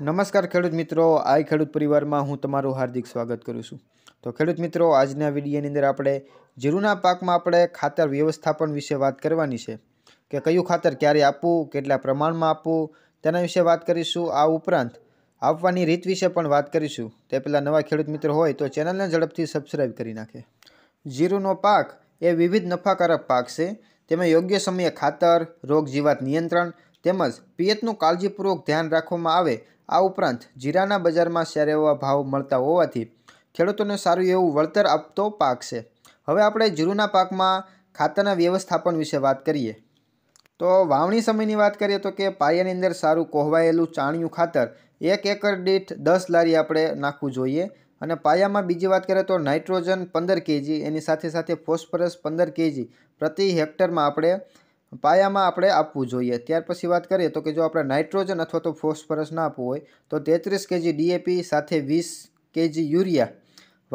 નમસ્કાર ખેડૂત મિત્રો આઈ ખેડૂત પરિવારમાં હું તમારું હાર્દિક સ્વાગત કરું છું તો ખેડૂત મિત્રો આજના વિડીયોની અંદર આપણે જીરુના પાકમાં આપણે ખાતર વ્યવસ્થાપન વિશે વાત કરવાની છે કે કયું ખાતર ક્યારે આપવું કેટલા પ્રમાણમાં આપવું તેના વિશે વાત કરીશું આ ઉપરાંત આપવાની રીત વિશે પણ વાત કરીશું તે પહેલાં નવા ખેડૂત મિત્રો હોય તો ચેનલને ઝડપથી સબસ્ક્રાઈબ કરી નાખે જીરુનો પાક એ વિવિધ નફાકારક પાક છે તેમાં યોગ્ય સમયે ખાતર રોગ જીવાત નિયંત્રણ તેમજ પિયતનું કાળજીપૂર્વક ધ્યાન રાખવામાં આવે આ ઉપરાંત જીરાના બજારમાં શેર એવા ભાવ મળતા હોવાથી ખેડૂતોને સારું એવું વળતર આપતો પાક છે હવે આપણે જીરુના પાકમાં ખાતરના વ્યવસ્થાપન વિશે વાત કરીએ તો વાવણી સમયની વાત કરીએ તો કે પાયાની અંદર સારું કોહવાયેલું ચાણિયું ખાતર એક એકર દીઠ દસ લારી આપણે નાખવું જોઈએ અને પાયામાં બીજી વાત કરીએ તો નાઇટ્રોજન પંદર કેજી એની સાથે સાથે ફોસ્ફરસ પંદર કેજી પ્રતિ હેક્ટરમાં આપણે પાયામાં આપણે આપવું જોઈએ ત્યાર પછી વાત કરીએ તો કે જો આપણે નાઇટ્રોજન અથવા તો ફોસ્ફરસ ના આપવું હોય તો તેત્રીસ કેજી ડીએપી સાથે વીસ કેજી યુરિયા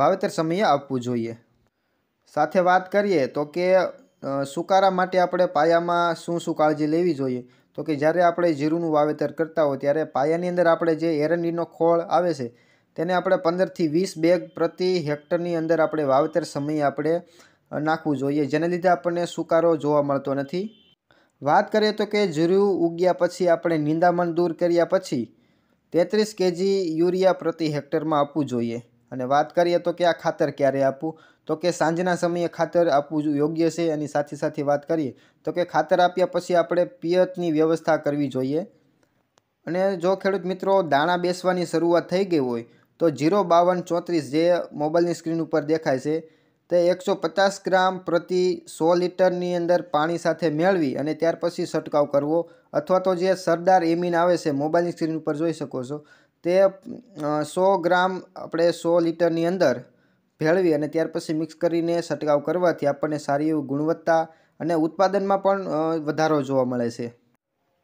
વાવેતર સમયે આપવું જોઈએ સાથે વાત કરીએ તો કે સુકારા માટે આપણે પાયામાં શું શું કાળજી લેવી જોઈએ તો કે જ્યારે આપણે જીરુંનું વાવેતર કરતા હોય ત્યારે પાયાની અંદર આપણે જે એરંડીનો ખોળ આવે છે તેને આપણે પંદરથી વીસ બેગ પ્રતિ હેક્ટરની અંદર આપણે વાવેતર સમયે આપણે નાખવું જોઈએ જેને લીધે આપણને સુકારો જોવા મળતો નથી વાત કરીએ તો કે જીરું ઉગ્યા પછી આપણે નિંદામણ દૂર કર્યા પછી તેત્રીસ કેજી યુરિયા પ્રતિ હેક્ટરમાં આપવું જોઈએ અને વાત કરીએ તો કે આ ખાતર ક્યારે આપવું તો કે સાંજના સમયે ખાતર આપવું યોગ્ય છે એની સાથે સાથે વાત કરીએ તો કે ખાતર આપ્યા પછી આપણે પિયતની વ્યવસ્થા કરવી જોઈએ અને જો ખેડૂત મિત્રો દાણા બેસવાની શરૂઆત થઈ ગઈ હોય તો જીરો બાવન ચોત્રીસ જે મોબાઈલની સ્ક્રીન ઉપર દેખાય છે તે એકસો પચાસ ગ્રામ પ્રતિ સો લીટરની અંદર પાણી સાથે મેળવી અને ત્યાર પછી છંટકાવ કરવો અથવા તો જે સરદાર એમિન આવે છે મોબાઈલની સ્ક્રીન ઉપર જોઈ શકો છો તે સો ગ્રામ આપણે સો લીટરની અંદર ભેળવી અને ત્યાર પછી મિક્સ કરીને છંટકાવ કરવાથી આપણને સારી એવી ગુણવત્તા અને ઉત્પાદનમાં પણ વધારો જોવા મળે છે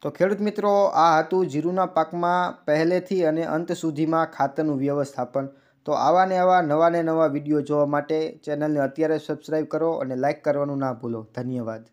તો ખેડૂત મિત્રો આ હતું જીરુના પાકમાં પહેલેથી અને અંત સુધીમાં ખાતરનું વ્યવસ્થાપન તો આવા ને આવા નવા ને નવા વિડીયો જોવા માટે ચેનલને અત્યારે સબસ્ક્રાઈબ કરો અને લાઇક કરવાનું ના ભૂલો ધન્યવાદ